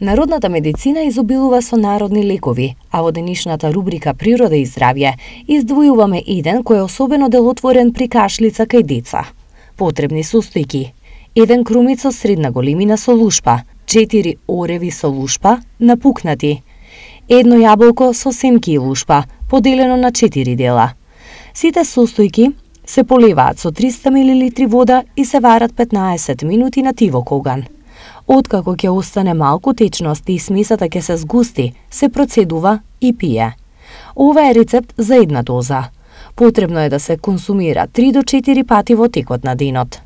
Народната медицина изобилува со народни лекови, а во денешната рубрика Природа и здравје издвојуваме еден кој е особено делотворен при кашлица кај деца. Потребни состојки: еден крумиц со средна големина со лушпа, четири ореви со лушпа, напукнати, едно јаболко со семки и лушпа, поделено на 4 дела. Сите состојки се поливаат со 300 мл вода и се варат 15 минути на тивок оган. Откако ќе остане малку течност и смесата ќе се сгусти, се процедува и пие. Ова е рецепт за една доза. Потребно е да се консумира 3 до 4 пати во текот на денот.